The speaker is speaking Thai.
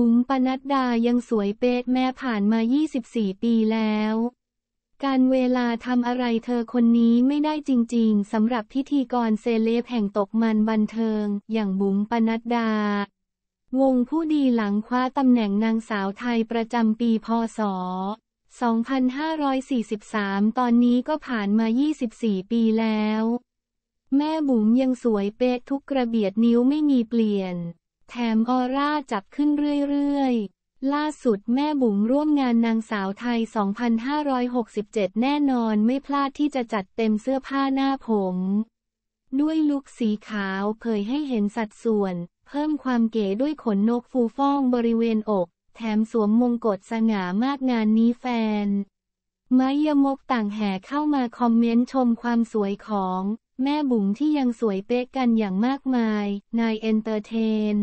บุ๋มปนัดดายังสวยเป๊ะแม้ผ่านมา 24 ปีแล้ว การเวลาทำอะไรเธอคนนี้ไม่ได้จริงๆสำหรับพิธีกรเซเลบแห่งตกมันบันเทิง อย่างบุ๋มปนัดดา วงผู้ดีหลังคว้าตำแหน่งนางสาวไทยประจำปีพศ 2543 ตอนนี้ก็ผ่านมา 24 ปีแล้ว แม่บุ๋มยังสวยเป๊ะทุกกระเบียดนิ้วไม่มีเปลี่ยนแถมออร่าจับขึ้นเรื่อยๆ ล่าสุดแม่บุ๋มร่วมงานนางสาวไทย 2567 แน่นอนไม่พลาดที่จะจัดเต็มเสื้อผ้าหน้าผม ด้วยลุคสีขาวเผยให้เห็นสัดส่วน เพิ่มความเก๋ด้วยขนนกฟูฟ่องบริเวณอก แถมสวมมงกุฎสง่ามากงานนี้แฟนไมยมกต่างแห่เข้ามาคอมเมนต์ชมความสวยของ แม่บุ๋มที่ยังสวยเป๊ะกันอย่างมากมายนายเอนเตอร์เทน